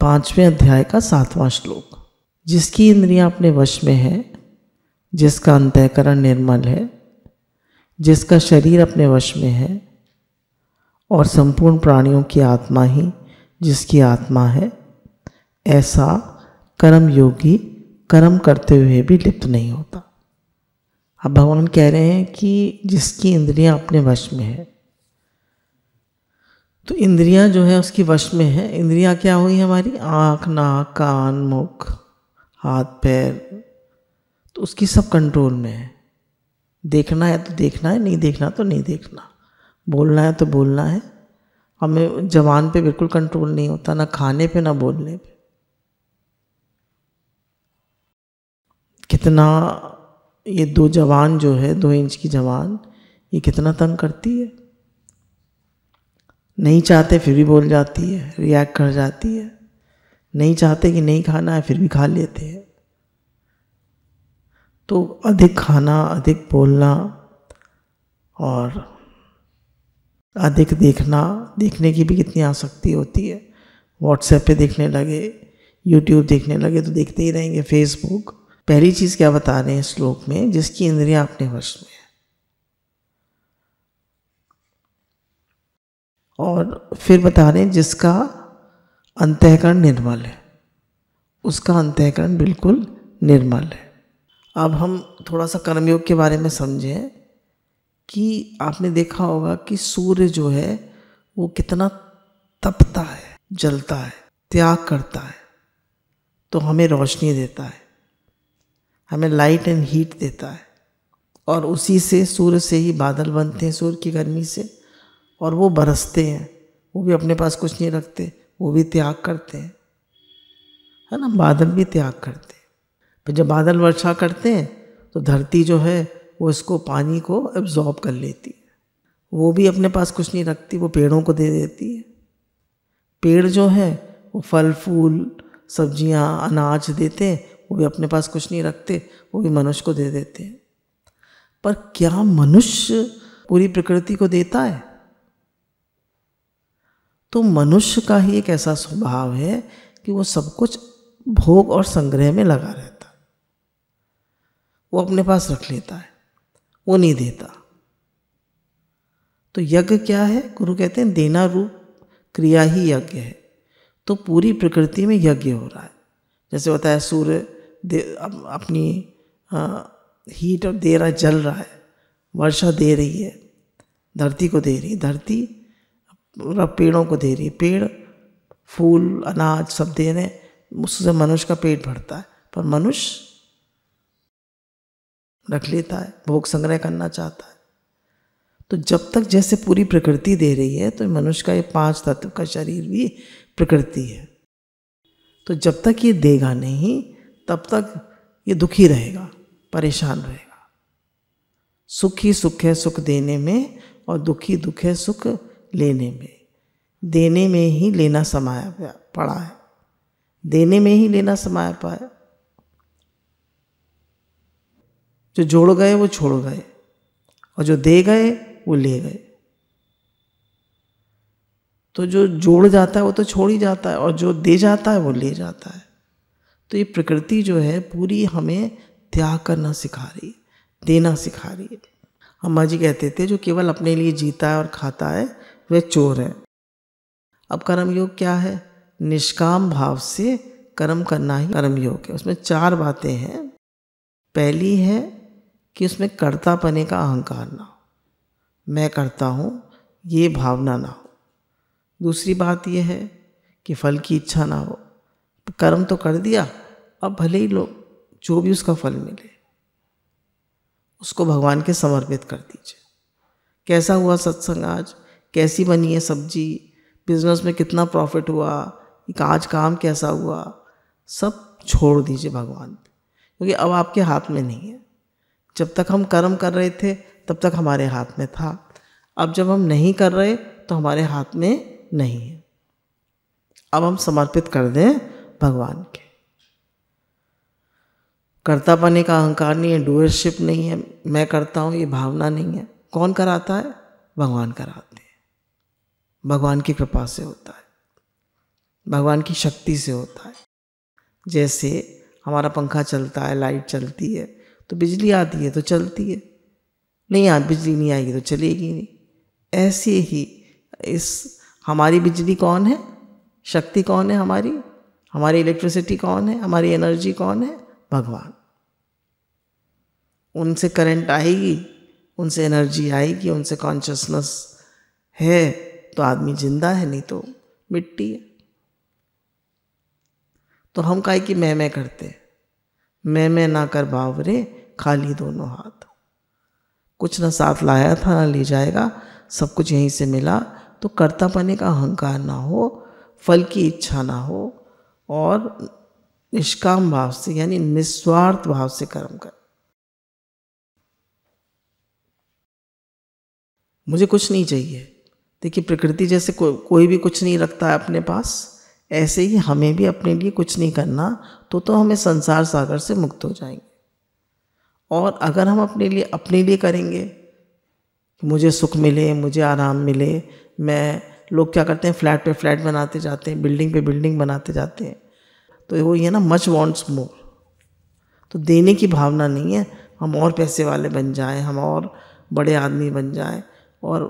पांचवें अध्याय का सातवां श्लोक जिसकी इंद्रियां अपने वश में है जिसका अंतःकरण निर्मल है जिसका शरीर अपने वश में है और संपूर्ण प्राणियों की आत्मा ही जिसकी आत्मा है ऐसा कर्म योगी कर्म करते हुए भी लिप्त नहीं होता अब भगवान कह रहे हैं कि जिसकी इंद्रियां अपने वश में है तो इंद्रियां जो है उसकी वश में है इंद्रियां क्या हुई हमारी आँख नाक कान मुख हाथ पैर तो उसकी सब कंट्रोल में है देखना है तो देखना है नहीं देखना तो नहीं देखना बोलना है तो बोलना है हमें जवान पे बिल्कुल कंट्रोल नहीं होता ना खाने पे ना बोलने पे कितना ये दो जवान जो है दो इंच की जवान ये कितना तंग करती है नहीं चाहते फिर भी बोल जाती है रिएक्ट कर जाती है नहीं चाहते कि नहीं खाना है फिर भी खा लेते हैं तो अधिक खाना अधिक बोलना और अधिक देखना देखने की भी कितनी आसक्ति होती है व्हाट्सएप पे देखने लगे यूट्यूब देखने लगे तो देखते ही रहेंगे फेसबुक पहली चीज़ क्या बता रहे हैं श्लोक में जिसकी इंद्रियां अपने वश में और फिर बता रहे हैं जिसका अंतःकरण निर्मल है उसका अंतःकरण बिल्कुल निर्मल है अब हम थोड़ा सा कर्मयोग के बारे में समझें कि आपने देखा होगा कि सूर्य जो है वो कितना तपता है जलता है त्याग करता है तो हमें रोशनी देता है हमें लाइट एंड हीट देता है और उसी से सूर्य से ही बादल बनते हैं सूर्य की गर्मी से और वो बरसते हैं वो भी अपने पास कुछ नहीं रखते वो भी त्याग करते हैं है ना बादल भी त्याग करते हैं पर जब बादल वर्षा करते हैं तो धरती जो है वो इसको पानी को एब्जॉर्ब कर लेती है वो भी अपने पास कुछ नहीं रखती वो पेड़ों को दे देती है पेड़ जो है वो फल फूल सब्जियाँ अनाज देते हैं वो भी अपने पास कुछ नहीं रखते वो भी मनुष्य को दे देते हैं पर क्या मनुष्य पूरी प्रकृति को देता है तो मनुष्य का ही एक ऐसा स्वभाव है कि वो सब कुछ भोग और संग्रह में लगा रहता वो अपने पास रख लेता है वो नहीं देता तो यज्ञ क्या है गुरु कहते हैं देना रूप क्रिया ही यज्ञ है तो पूरी प्रकृति में यज्ञ हो रहा है जैसे बताया सूर्य अपनी आ, हीट और दे रहा जल रहा है वर्षा दे रही है धरती को दे रही है धरती पेड़ों को दे रही है पेड़ फूल अनाज सब दे रहे हैं उससे मनुष्य का पेट भरता है पर मनुष्य रख लेता है भोग संग्रह करना चाहता है तो जब तक जैसे पूरी प्रकृति दे रही है तो मनुष्य का ये पांच तत्व का शरीर भी प्रकृति है तो जब तक ये देगा नहीं तब तक ये दुखी रहेगा परेशान रहेगा सुखी सुख है सुख देने में और दुखी दुख है सुख लेने में देने में ही लेना समाया पड़ा है देने में ही लेना समाया पाया जो जोड़ गए वो छोड़ गए और जो दे गए वो ले गए तो जो जोड़ जाता है वो तो छोड़ ही जाता है और जो दे जाता है वो ले जाता है तो ये प्रकृति जो है पूरी हमें त्याग करना सिखा रही देना सिखा रही है अम्मा जी कहते थे जो केवल अपने लिए जीता है और खाता है वे चोर हैं अब कर्म योग क्या है निष्काम भाव से कर्म करना ही कर्म योग है उसमें चार बातें हैं पहली है कि उसमें कर्ता पने का अहंकार ना हो मैं करता हूँ ये भावना ना हो दूसरी बात यह है कि फल की इच्छा ना हो कर्म तो कर दिया अब भले ही लोग जो भी उसका फल मिले उसको भगवान के समर्पित कर दीजिए कैसा हुआ सत्संग आज कैसी बनी है सब्जी बिजनेस में कितना प्रॉफिट हुआ आज काम कैसा हुआ सब छोड़ दीजिए भगवान क्योंकि अब आपके हाथ में नहीं है जब तक हम कर्म कर रहे थे तब तक हमारे हाथ में था अब जब हम नहीं कर रहे तो हमारे हाथ में नहीं है अब हम समर्पित कर दें भगवान के करता पाने का अहंकार नहीं है डुअरशिप नहीं है मैं करता हूँ ये भावना नहीं है कौन कराता है भगवान कराते भगवान की कृपा से होता है भगवान की शक्ति से होता है जैसे हमारा पंखा चलता है लाइट चलती है तो बिजली आती है तो चलती है नहीं आज बिजली नहीं आएगी तो चलेगी नहीं ऐसे ही इस हमारी बिजली कौन है शक्ति कौन है हमारी हमारी इलेक्ट्रिसिटी कौन है हमारी एनर्जी कौन है भगवान उनसे करंट आएगी उनसे एनर्जी आएगी उनसे कॉन्शसनेस है तो आदमी जिंदा है नहीं तो मिट्टी है तो हम कहे कि मैं मैं करते मैं मैं ना कर बावरे खाली दोनों हाथ कुछ ना साथ लाया था ना ले जाएगा सब कुछ यहीं से मिला तो करता पाने का अहंकार ना हो फल की इच्छा ना हो और निष्काम भाव से यानी निस्वार्थ भाव से कर्म कर मुझे कुछ नहीं चाहिए देखिए प्रकृति जैसे को, कोई भी कुछ नहीं रखता है अपने पास ऐसे ही हमें भी अपने लिए कुछ नहीं करना तो तो हमें संसार सागर से मुक्त हो जाएंगे और अगर हम अपने लिए अपने लिए करेंगे मुझे सुख मिले मुझे आराम मिले मैं लोग क्या करते हैं फ्लैट पे फ्लैट बनाते जाते हैं बिल्डिंग पे बिल्डिंग बनाते जाते हैं तो वो ये ना मच वांट्स मोर तो देने की भावना नहीं है हम और पैसे वाले बन जाएं हम और बड़े आदमी बन जाएं और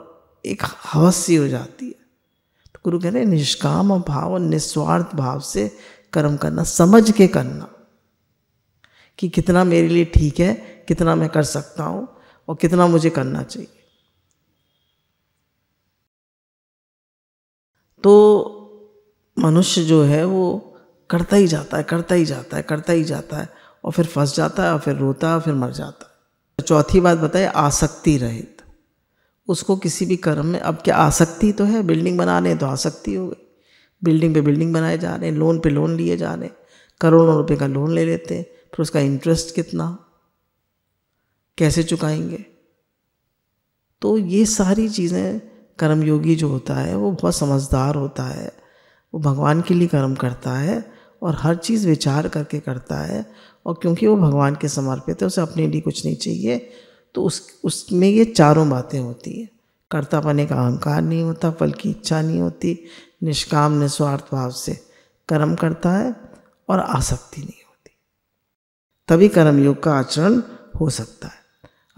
एक हवस सी हो जाती है तो गुरु कह रहे हैं निष्काम भाव निस्वार्थ भाव से कर्म करना समझ के करना कि कितना मेरे लिए ठीक है कितना मैं कर सकता हूँ और कितना मुझे करना चाहिए तो मनुष्य जो है वो करता ही जाता है करता ही जाता है करता ही जाता है और फिर फंस जाता है और फिर रोता है और फिर मर जाता है चौथी बात बताए आसक्ति रहित उसको किसी भी कर्म में अब क्या आसक्ति तो है बिल्डिंग बनाने तो आसक्ति हो गई बिल्डिंग पे बिल्डिंग बनाए जा रहे हैं लोन पे लोन लिए जा रहे हैं करोड़ों रुपए का लोन ले लेते हैं फिर उसका इंटरेस्ट कितना कैसे चुकाएंगे तो ये सारी चीज़ें कर्मयोगी जो होता है वो बहुत समझदार होता है वो भगवान के लिए कर्म करता है और हर चीज़ विचार करके करता है और क्योंकि वो भगवान के समर्पित है उसे अपने लिए कुछ नहीं चाहिए तो उस उसमें ये चारों बातें होती है कर्ता पने का अहंकार नहीं होता फल की इच्छा नहीं होती निष्काम निस्वार्थ भाव से कर्म करता है और आसक्ति नहीं होती तभी कर्म योग का आचरण हो सकता है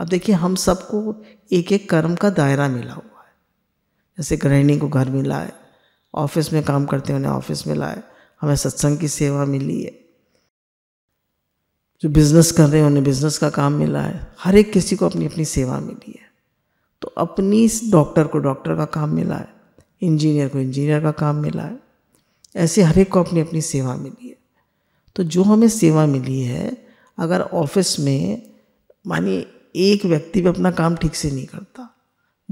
अब देखिए हम सबको एक एक कर्म का दायरा मिला हुआ है जैसे गृहिणी को घर मिला है ऑफिस में काम करते उन्हें ऑफिस मिला है हमें सत्संग की सेवा मिली है जो बिज़नेस कर रहे हैं उन्हें बिज़नेस का काम मिला है हर एक किसी को अपनी अपनी सेवा मिली है तो अपनी डॉक्टर को डॉक्टर का काम मिला है इंजीनियर को इंजीनियर का काम मिला है ऐसे हर एक को अपनी अपनी सेवा मिली है तो जो हमें सेवा मिली है अगर ऑफिस में मानिए एक व्यक्ति भी अपना काम ठीक से नहीं करता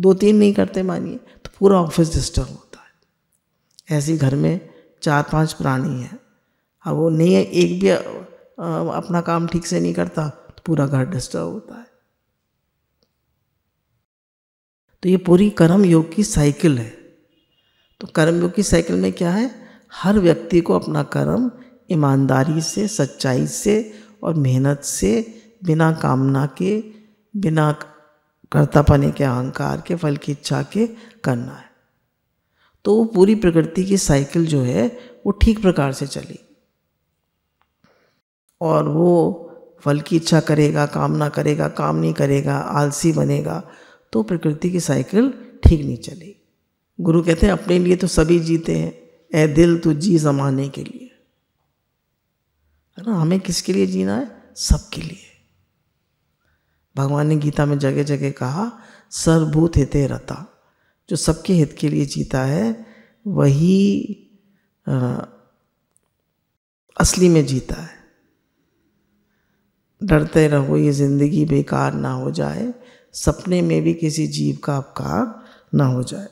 दो तीन नहीं करते मानिए तो पूरा ऑफिस डिस्टर्ब होता है ऐसे घर में चार पांच प्राणी हैं अब वो नहीं है एक भी अपना काम ठीक से नहीं करता तो पूरा घर डिस्टर्ब होता है तो ये पूरी कर्म योग की साइकिल है तो कर्म योग की साइकिल में क्या है हर व्यक्ति को अपना कर्म ईमानदारी से सच्चाई से और मेहनत से बिना कामना के बिना कर्तापने के अहंकार के फल की इच्छा के करना है तो वो पूरी प्रकृति की साइकिल जो है वो ठीक प्रकार से चली और वो फल की इच्छा करेगा कामना करेगा काम नहीं करेगा आलसी बनेगा तो प्रकृति की साइकिल ठीक नहीं चलेगी गुरु कहते हैं अपने लिए तो सभी जीते हैं ए दिल तू जी जमाने के लिए है ना हमें किसके लिए जीना है सबके लिए भगवान ने गीता में जगह जगह कहा सर्वभूत हिते रता जो सबके हित के लिए जीता है वही आ, असली में जीता है डरते रहो ये ज़िंदगी बेकार ना हो जाए सपने में भी किसी जीव का अपकार ना हो जाए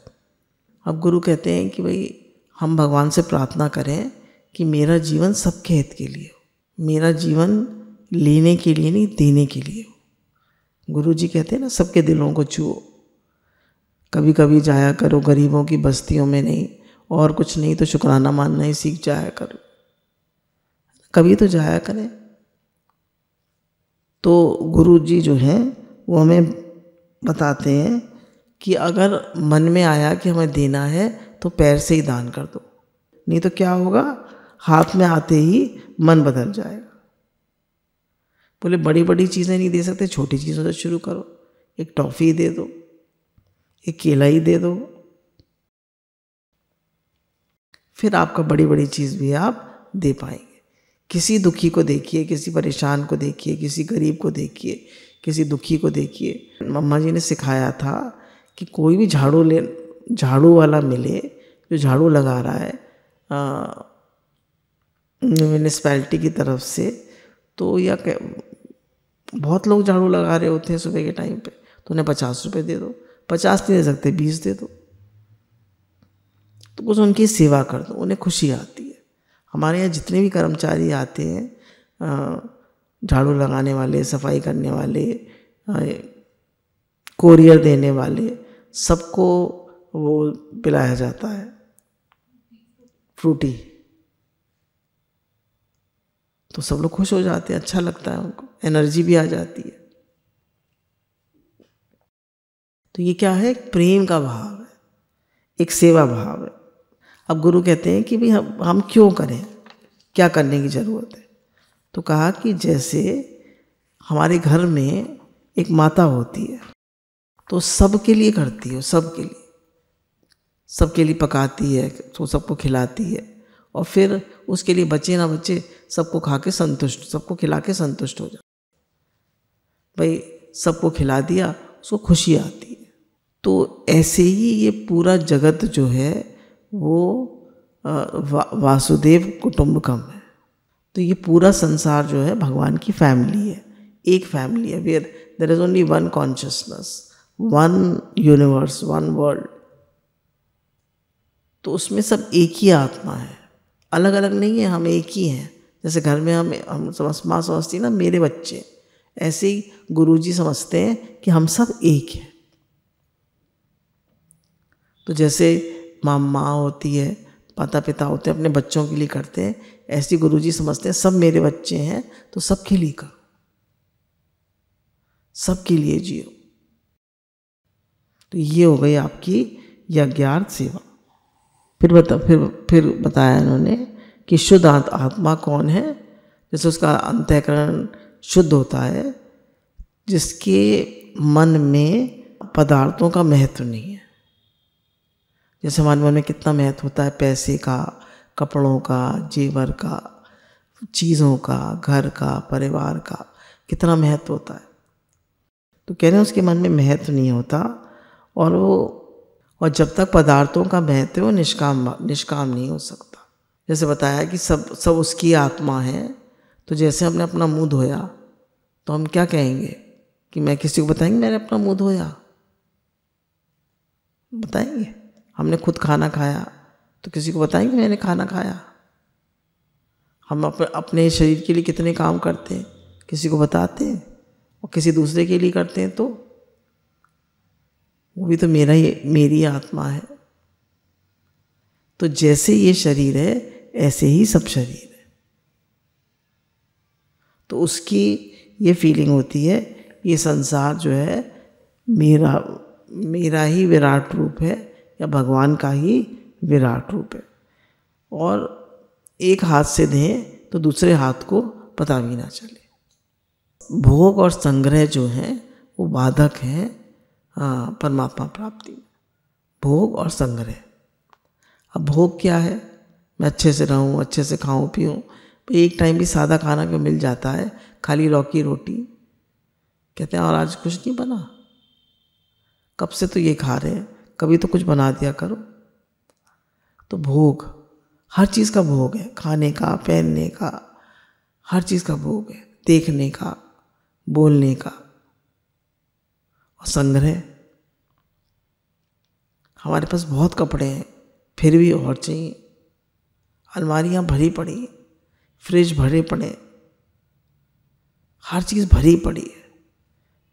अब गुरु कहते हैं कि भाई हम भगवान से प्रार्थना करें कि मेरा जीवन सबके हित के लिए हो मेरा जीवन लेने के लिए नहीं देने के लिए हो गुरु जी कहते हैं ना सबके दिलों को छुओ कभी कभी जाया करो गरीबों की बस्तियों में नहीं और कुछ नहीं तो शुक्राना मानना ही सीख जाया करो कभी तो जाया करें तो गुरु जी जो हैं वो हमें बताते हैं कि अगर मन में आया कि हमें देना है तो पैर से ही दान कर दो नहीं तो क्या होगा हाथ में आते ही मन बदल जाएगा बोले बड़ी बड़ी चीज़ें नहीं दे सकते छोटी चीज़ों से शुरू करो एक टॉफ़ी दे दो एक केला ही दे दो फिर आपका बड़ी बड़ी चीज़ भी आप दे पाएंगे किसी दुखी को देखिए किसी परेशान को देखिए किसी गरीब को देखिए किसी दुखी को देखिए मम्मा जी ने सिखाया था कि कोई भी झाड़ू ले झाड़ू वाला मिले जो झाड़ू लगा रहा है म्यूनिसपैलिटी की तरफ से तो या बहुत लोग झाड़ू लगा रहे होते हैं सुबह के टाइम पे तो उन्हें पचास रुपये दे दो पचास नहीं दे सकते बीस दे दो तो कुछ उनकी सेवा कर दो उन्हें खुशी आती हमारे यहाँ जितने भी कर्मचारी आते हैं झाड़ू लगाने वाले सफाई करने वाले कोरियर देने वाले सबको वो पिलाया जाता है फ्रूटी तो सब लोग खुश हो जाते हैं अच्छा लगता है उनको एनर्जी भी आ जाती है तो ये क्या है प्रेम का भाव है एक सेवा भाव है अब गुरु कहते हैं कि भाई हम हम क्यों करें क्या करने की ज़रूरत है तो कहा कि जैसे हमारे घर में एक माता होती है तो सबके लिए करती है सबके लिए सबके लिए पकाती है तो सबको खिलाती है और फिर उसके लिए बच्चे ना बच्चे सबको खा के संतुष्ट सबको खिला के संतुष्ट हो जाए भाई सबको खिला दिया उसको खुशी आती है तो ऐसे ही ये पूरा जगत जो है वो वा, वासुदेव कुटुम्बकम है तो ये पूरा संसार जो है भगवान की फैमिली है एक फैमिली है where there is only one consciousness one universe one world तो उसमें सब एक ही आत्मा है अलग अलग नहीं है हम एक ही हैं जैसे घर में हम हम समझ माँ समझती ना मेरे बच्चे ऐसे ही गुरु जी समझते हैं कि हम सब एक हैं तो जैसे माँ माँ होती है माता पिता होते हैं अपने बच्चों के लिए करते हैं ऐसे गुरु जी समझते हैं सब मेरे बच्चे हैं तो सबके लिए करो सबके लिए जियो तो ये हो गई आपकी यज्ञार्थ सेवा फिर बता फिर फिर बताया इन्होंने कि शुद्ध आत्मा कौन है जैसे उसका अंतःकरण शुद्ध होता है जिसके मन में पदार्थों का महत्व नहीं है जैसे हमारे मन में कितना महत्व होता है पैसे का कपड़ों का जेवर का चीज़ों का घर का परिवार का कितना महत्व होता है तो कह रहे हैं उसके मन में महत्व नहीं होता और वो और जब तक पदार्थों का महत्व वो निष्काम निष्काम नहीं हो सकता जैसे बताया कि सब सब उसकी आत्मा है तो जैसे हमने अपना मुँह धोया तो हम क्या कहेंगे कि मैं किसी को बताएंगे मैंने अपना मुँह धोया बताएंगे हमने खुद खाना खाया तो किसी को बताएं कि मैंने खाना खाया हम अपने अपने शरीर के लिए कितने काम करते हैं किसी को बताते हैं और किसी दूसरे के लिए करते हैं तो वो भी तो मेरा ही मेरी आत्मा है तो जैसे ये शरीर है ऐसे ही सब शरीर है तो उसकी ये फीलिंग होती है ये संसार जो है मेरा मेरा ही विराट रूप है या भगवान का ही विराट रूप है और एक हाथ से दें तो दूसरे हाथ को पता भी ना चले भोग और संग्रह जो हैं वो बाधक हैं परमात्मा प्राप्ति में भोग और संग्रह अब भोग क्या है मैं अच्छे से रहूं अच्छे से खाऊं पीऊं तो एक टाइम भी सादा खाना क्यों मिल जाता है खाली लौकी रोटी कहते हैं और आज कुछ नहीं बना कब से तो ये खा रहे हैं कभी तो कुछ बना दिया करो तो भोग हर चीज़ का भोग है खाने का पहनने का हर चीज़ का भोग है देखने का बोलने का और संग्रह हमारे पास बहुत कपड़े हैं फिर भी और चाहिए अलमारियाँ भरी पड़ी फ्रिज भरे पड़े हर चीज़ भरी पड़ी है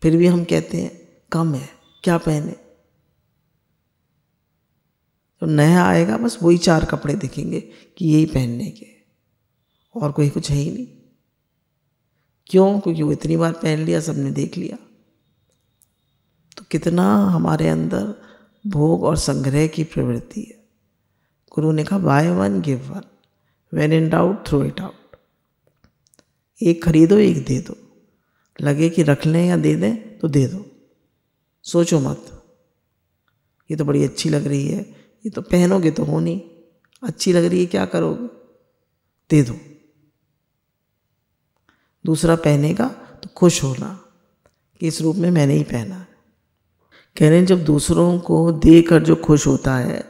फिर भी हम कहते हैं कम है क्या पहने तो नया आएगा बस वही चार कपड़े दिखेंगे कि यही पहनने के और कोई कुछ है ही नहीं क्यों क्योंकि वो इतनी बार पहन लिया सबने देख लिया तो कितना हमारे अंदर भोग और संग्रह की प्रवृत्ति है गुरु ने कहा buy one give one when in doubt throw it out एक खरीदो एक दे दो लगे कि रख लें या दे दें तो दे दो सोचो मत ये तो बड़ी अच्छी लग रही है ये तो पहनोगे तो हो नहीं अच्छी लग रही है क्या करोगे दे दो दूसरा पहनेगा तो खुश होना कि इस रूप में मैंने ही पहना है कह रहे हैं जब दूसरों को दे कर जो खुश होता है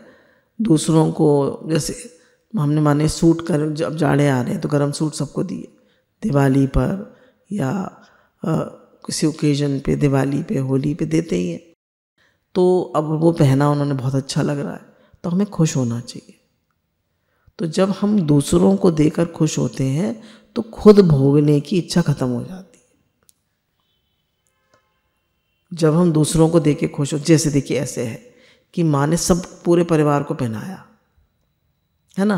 दूसरों को जैसे हमने माने सूट कर जब जाड़े आ रहे हैं तो गर्म सूट सबको दिए दिवाली पर या आ, किसी ओकेजन पे दिवाली पे होली पे देते ही हैं तो अब वो पहना उन्होंने बहुत अच्छा लग रहा है तो हमें खुश होना चाहिए तो जब हम दूसरों को देकर खुश होते हैं तो खुद भोगने की इच्छा खत्म हो जाती है जब हम दूसरों को दे के खुश हो जैसे देखिए ऐसे है कि माँ ने सब पूरे परिवार को पहनाया है ना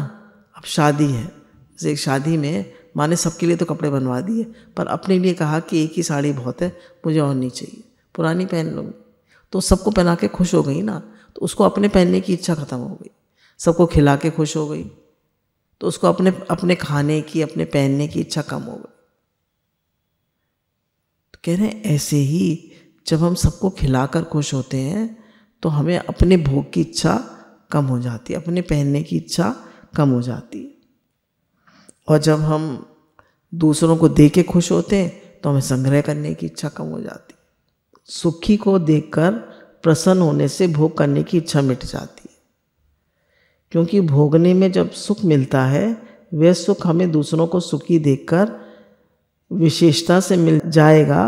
अब शादी है जैसे एक शादी में माँ ने सबके लिए तो कपड़े बनवा दिए पर अपने लिए कहा कि एक ही साड़ी बहुत है मुझे और नहीं चाहिए पुरानी पहन लूँगी तो सबको पहना के खुश हो गई ना तो उसको अपने पहनने की इच्छा ख़त्म हो गई सबको खिला के खुश हो गई तो उसको अपने अपने खाने की अपने पहनने की इच्छा कम हो गई तो कह रहे हैं ऐसे ही जब हम सबको खिलाकर खुश होते हैं तो हमें अपने भोग की इच्छा कम हो जाती है अपने पहनने की इच्छा कम हो जाती है और जब हम दूसरों को दे के खुश होते हैं तो हमें संग्रह करने की इच्छा कम हो जाती सुखी को देखकर प्रसन्न होने से भोग करने की इच्छा मिट जाती है क्योंकि भोगने में जब सुख मिलता है वह सुख हमें दूसरों को सुखी देखकर विशेषता से मिल जाएगा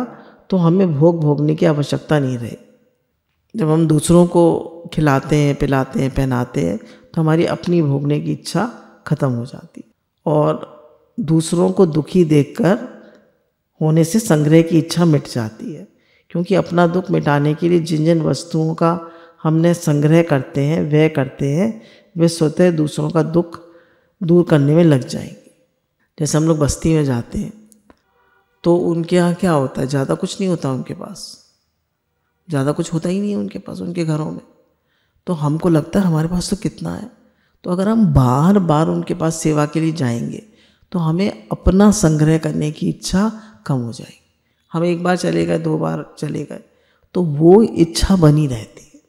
तो हमें भोग भोगने की आवश्यकता नहीं रहे जब हम दूसरों को खिलाते हैं पिलाते हैं पहनाते हैं तो हमारी अपनी भोगने की इच्छा खत्म हो जाती और दूसरों को दुखी देखकर होने से संग्रह की इच्छा मिट जाती है क्योंकि अपना दुख मिटाने के लिए जिन जिन वस्तुओं का हमने संग्रह करते हैं व्यय करते हैं वे स्वतः दूसरों का दुख दूर करने में लग जाएंगे जैसे हम लोग बस्ती में जाते हैं तो उनके यहाँ क्या होता है ज़्यादा कुछ नहीं होता उनके पास ज़्यादा कुछ होता ही नहीं है उनके पास उनके घरों में तो हमको लगता है हमारे पास तो कितना है तो अगर हम बार बार उनके पास सेवा के लिए जाएंगे तो हमें अपना संग्रह करने की इच्छा कम हो जाएगी हम एक बार चले गए दो बार चले गए तो वो इच्छा बनी रहती है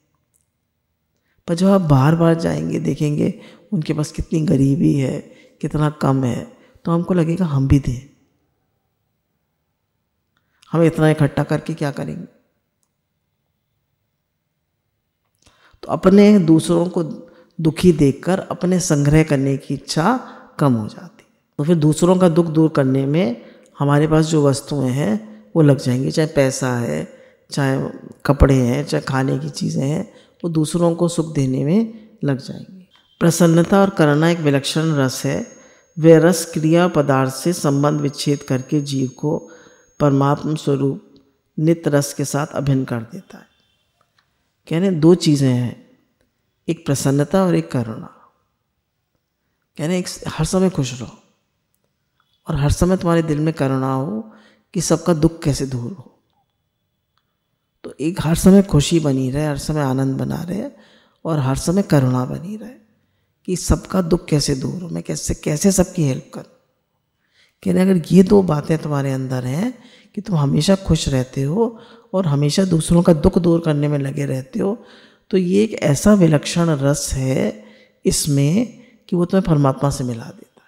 पर जब आप बार बार जाएंगे देखेंगे उनके पास कितनी गरीबी है कितना कम है तो हमको लगेगा हम भी दें हम इतना इकट्ठा करके क्या करेंगे तो अपने दूसरों को दुखी देखकर अपने संग्रह करने की इच्छा कम हो जाती है तो फिर दूसरों का दुख दूर करने में हमारे पास जो वस्तुएं हैं वो लग जाएंगे चाहे पैसा है चाहे कपड़े हैं चाहे खाने की चीज़ें हैं वो दूसरों को सुख देने में लग जाएंगे प्रसन्नता और करुणा एक विलक्षण रस है वे रस क्रिया पदार्थ से संबंध विच्छेद करके जीव को परमात्म स्वरूप नित रस के साथ अभिन्न कर देता है कहने दो चीज़ें हैं एक प्रसन्नता और एक करुणा कहने एक हर समय खुश रहो और हर समय तुम्हारे दिल में करुणा हो कि सबका दुख कैसे दूर हो तो एक हर समय खुशी बनी रहे हर समय आनंद बना रहे और हर समय करुणा बनी रहे कि सबका दुख कैसे दूर हो मैं कैसे कैसे सबकी हेल्प करूँ कहने अगर ये दो बातें तुम्हारे अंदर हैं कि तुम हमेशा खुश रहते हो और हमेशा दूसरों का दुख दूर करने में लगे रहते हो तो ये एक ऐसा विलक्षण रस है इसमें कि वो तुम्हें परमात्मा से मिला देता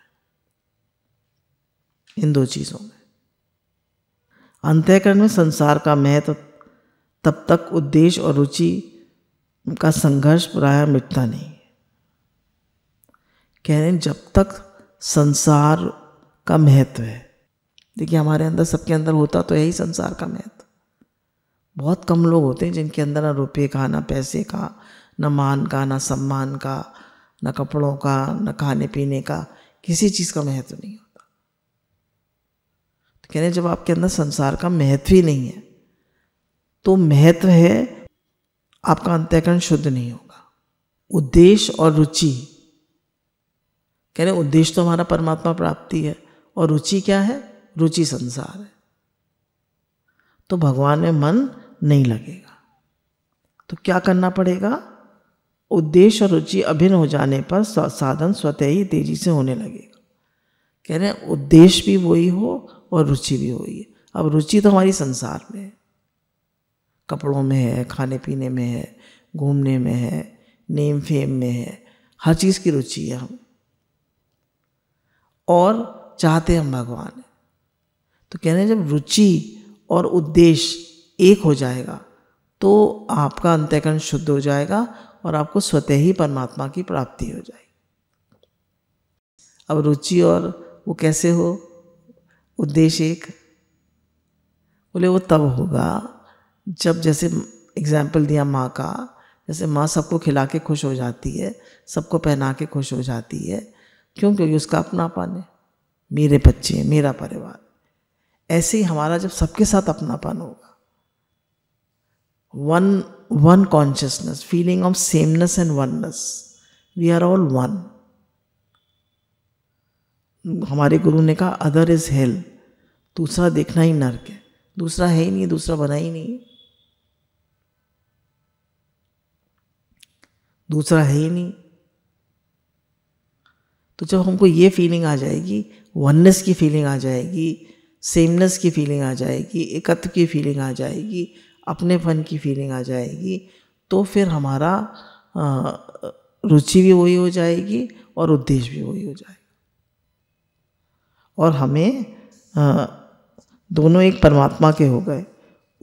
है इन दो चीज़ों में अंत्यकरण में संसार का महत्व तब तक उद्देश्य और रुचि का संघर्ष प्राय मिटता नहीं कह रहे हैं जब तक संसार का महत्व है देखिए हमारे अंदर सबके अंदर होता तो यही संसार का महत्व बहुत कम लोग होते हैं जिनके अंदर ना रुपये का ना पैसे का ना मान का ना सम्मान का ना कपड़ों का ना खाने पीने का किसी चीज़ का महत्व नहीं होता कह रहे जब आपके अंदर संसार का महत्व ही नहीं है तो महत्व है आपका अंत्यकरण शुद्ध नहीं होगा उद्देश्य और रुचि कह रहे उद्देश्य तो हमारा परमात्मा प्राप्ति है और रुचि क्या है रुचि संसार है तो भगवान में मन नहीं लगेगा तो क्या करना पड़ेगा उद्देश्य और रुचि अभिन्न हो जाने पर साधन स्वतः ही तेजी से होने लगेगा कह रहे हैं उद्देश्य भी वही हो और रुचि भी हो गई है अब रुचि तो हमारी संसार में है कपड़ों में है खाने पीने में है घूमने में है नेम फेम में है हर चीज़ की रुचि है हम और चाहते हम भगवान है तो कह रहे हैं जब रुचि और उद्देश्य एक हो जाएगा तो आपका अंत्यकरण शुद्ध हो जाएगा और आपको स्वतः ही परमात्मा की प्राप्ति हो जाएगी अब रुचि और वो कैसे हो उद्देश्य एक बोले वो तब होगा जब जैसे एग्जाम्पल दिया माँ का जैसे माँ सबको खिला के खुश हो जाती है सबको पहना के खुश हो जाती है क्यों क्योंकि उसका अपनापन है मेरे बच्चे मेरा परिवार ऐसे ही हमारा जब सबके साथ अपनापन होगा one one consciousness feeling of sameness and oneness we are all one हमारे गुरु ने कहा अदर इज हेल्थ दूसरा देखना ही नर्क है दूसरा है ही नहीं दूसरा बना ही नहीं दूसरा है ही नहीं तो जब हमको ये फीलिंग आ जाएगी वननेस की फीलिंग आ जाएगी सेमनेस की फीलिंग आ जाएगी एकत्व की फीलिंग आ जाएगी अपने फन की फीलिंग आ जाएगी तो फिर हमारा रुचि भी वही हो जाएगी और उद्देश्य भी वही हो जाएगा और हमें आ, दोनों एक परमात्मा के हो गए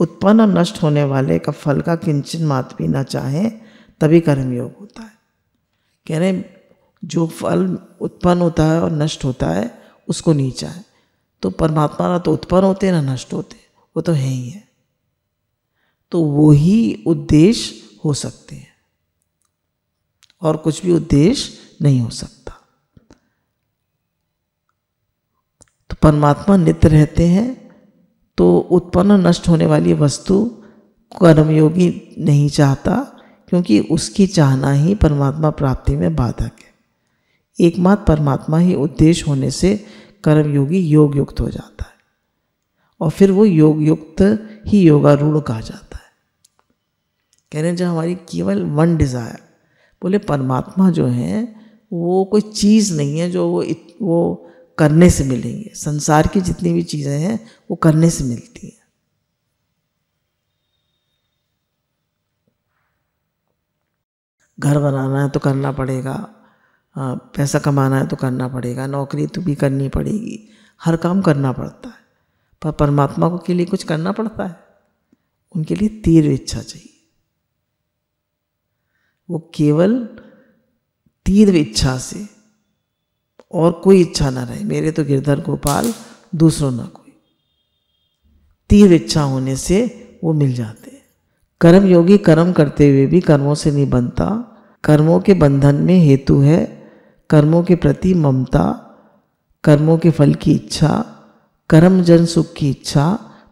उत्पन्न और नष्ट होने वाले का फल का किंचन मात भी ना चाहें तभी कर्म योग होता है कह रहे जो फल उत्पन्न होता है और नष्ट होता है उसको नहीं चाहे तो परमात्मा ना तो उत्पन्न होते ना नष्ट होते वो तो है ही है तो वो ही उद्देश्य हो सकते हैं और कुछ भी उद्देश्य नहीं हो सकता तो परमात्मा नित्य रहते हैं तो उत्पन्न नष्ट होने वाली वस्तु कर्मयोगी नहीं चाहता क्योंकि उसकी चाहना ही परमात्मा प्राप्ति में बाधक है एकमात्र परमात्मा ही उद्देश्य होने से कर्मयोगी योग युक्त हो जाता है और फिर वो योग युक्त ही योगारूढ़ कहा जाता है कह रहे हैं जब हमारी केवल वन डिज़ायर बोले परमात्मा जो है वो कोई चीज़ नहीं है जो वो वो करने से मिलेंगे संसार की जितनी भी चीज़ें हैं वो करने से मिलती हैं घर बनाना है तो करना पड़ेगा पैसा कमाना है तो करना पड़ेगा नौकरी तो भी करनी पड़ेगी हर काम करना पड़ता है पर परमात्मा को के लिए कुछ करना पड़ता है उनके लिए तीव्र इच्छा चाहिए वो केवल तीव्र इच्छा से और कोई इच्छा ना रहे मेरे तो गिरधर गोपाल दूसरों ना कोई तीव्र इच्छा होने से वो मिल जाते हैं कर्म योगी कर्म करते हुए भी कर्मों से नहीं बनता कर्मों के बंधन में हेतु है कर्मों के प्रति ममता कर्मों के फल की इच्छा कर्म जन सुख की इच्छा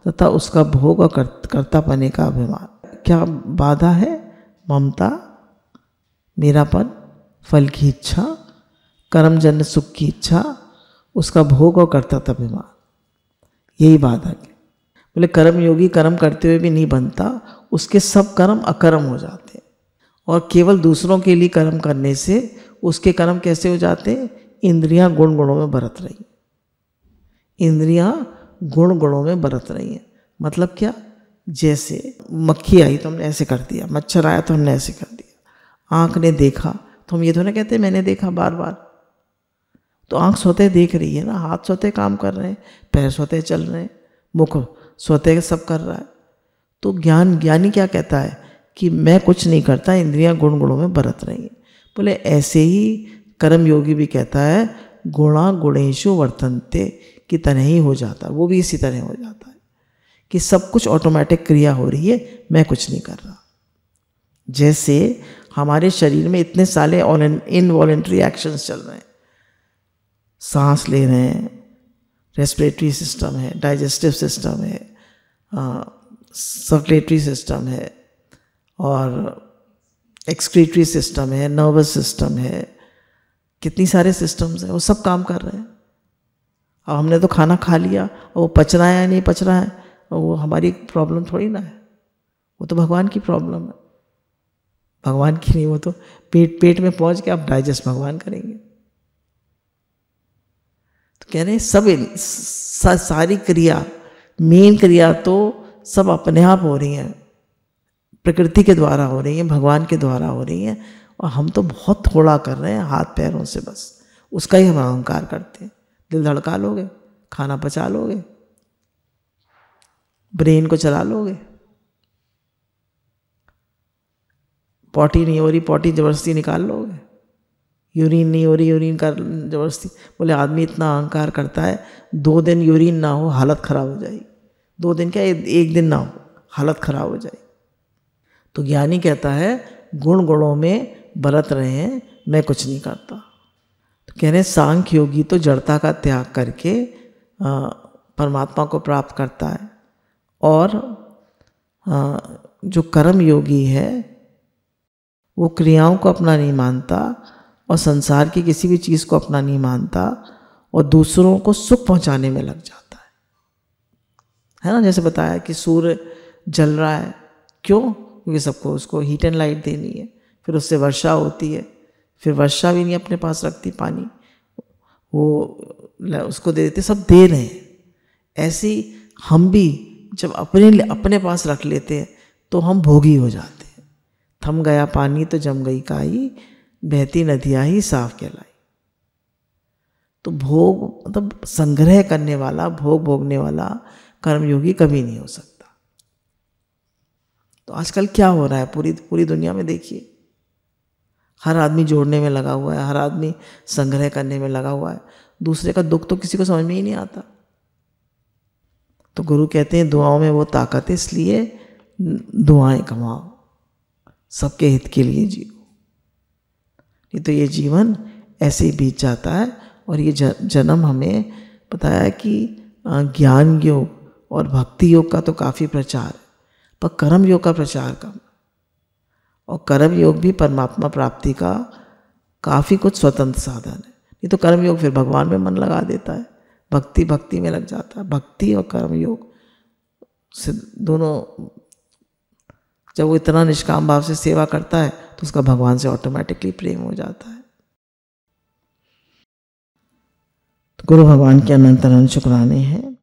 तथा उसका भोग और कर्ता पने का अभिमान क्या बाधा है ममता मेरापन फल की इच्छा कर्मजन्य सुख की इच्छा उसका भोग और था अभिमान यही बात है बोले कर्मयोगी कर्म करते हुए भी नहीं बनता उसके सब कर्म अकर्म हो जाते और केवल दूसरों के लिए कर्म करने से उसके कर्म कैसे हो जाते इंद्रियां गुण गुणों में बरत रही इंद्रियां गुण गुणों में बरत रही हैं मतलब क्या जैसे मक्खी आई तो हमने ऐसे कर दिया मच्छर आया तो हमने ऐसे कर दिया आँख ने देखा तो हम ये तो ना कहते मैंने देखा बार बार तो आँख सोते देख रही है ना हाथ सोते काम कर रहे हैं पैर सोते चल रहे हैं मुख स्वतः सब कर रहा है तो ज्ञान ज्ञानी क्या कहता है कि मैं कुछ नहीं करता इंद्रियां गुण गुणों में बरत रही हैं बोले ऐसे ही कर्म योगी भी कहता है गुणा गुणेशु वर्तनते की तरह ही हो जाता है वो भी इसी तरह हो जाता है कि सब कुछ ऑटोमेटिक क्रिया हो रही है मैं कुछ नहीं कर रहा जैसे हमारे शरीर में इतने सारे इनवॉलेंट्री एक्शंस चल रहे हैं सांस ले रहे हैं रेस्पिरेटरी सिस्टम है डाइजेस्टिव सिस्टम है सर्कुलेटरी सिस्टम है और एक्सक्रीटरी सिस्टम है नर्वस सिस्टम है कितनी सारे सिस्टम्स हैं वो सब काम कर रहे हैं अब हमने तो खाना खा लिया और वो पच रहा है या नहीं पच रहा है वो हमारी प्रॉब्लम थोड़ी ना है वो तो भगवान की प्रॉब्लम है भगवान की नहीं वो तो पेट पेट में पहुंच के आप डाइजेस्ट भगवान करेंगे कह रहे सब सा, सारी क्रिया मेन क्रिया तो सब अपने आप हो रही है प्रकृति के द्वारा हो रही है भगवान के द्वारा हो रही है और हम तो बहुत थोड़ा कर रहे हैं हाथ पैरों से बस उसका ही हम अहंकार करते हैं दिल धड़का लोगे खाना पचा लोगे ब्रेन को चला लोगे पॉटी नहीं हो रही पॉटी जबरदस्ती निकाल लोगे यूरिन नहीं हो रही यूरिन कर ज़बरदस्ती बोले आदमी इतना अहंकार करता है दो दिन यूरिन ना हो हालत ख़राब हो जाएगी दो दिन क्या एक, दिन ना हो हालत ख़राब हो जाएगी तो ज्ञानी कहता है गुण गुणों में बरत रहे हैं मैं कुछ नहीं करता तो कह रहे सांख्य योगी तो जड़ता का त्याग करके परमात्मा को प्राप्त करता है और आ, जो कर्म योगी है वो क्रियाओं को अपना नहीं मानता और संसार की किसी भी चीज़ को अपना नहीं मानता और दूसरों को सुख पहुंचाने में लग जाता है है ना जैसे बताया कि सूर्य जल रहा है क्यों क्योंकि सबको उसको हीट एंड लाइट देनी है फिर उससे वर्षा होती है फिर वर्षा भी नहीं अपने पास रखती पानी वो उसको दे देते सब दे रहे हैं ऐसी हम भी जब अपने अपने पास रख लेते हैं तो हम भोगी हो जाते हैं थम गया पानी तो जम गई काई बहती नदियाँ ही साफ कहलाई तो भोग मतलब तो संग्रह करने वाला भोग भोगने वाला कर्मयोगी कभी नहीं हो सकता तो आजकल क्या हो रहा है पूरी पूरी दुनिया में देखिए हर आदमी जोड़ने में लगा हुआ है हर आदमी संग्रह करने में लगा हुआ है दूसरे का दुख तो किसी को समझ में ही नहीं आता तो गुरु कहते हैं दुआओं में वो ताकत है इसलिए दुआएं कमाओ सबके हित के लिए जियो ये तो ये जीवन ऐसे ही बीत जाता है और ये जन्म हमें बताया कि ज्ञान योग और भक्ति योग का तो काफ़ी प्रचार है पर कर्म योग का प्रचार कम और कर्म योग भी परमात्मा प्राप्ति का काफ़ी कुछ स्वतंत्र साधन है नहीं तो कर्म योग फिर भगवान में मन लगा देता है भक्ति भक्ति में लग जाता है भक्ति और कर्म योग से दोनों जब वो इतना निष्काम भाव से सेवा करता है तो उसका भगवान से ऑटोमेटिकली प्रेम हो जाता है तो गुरु भगवान के अनंत अनंत शुक्राने हैं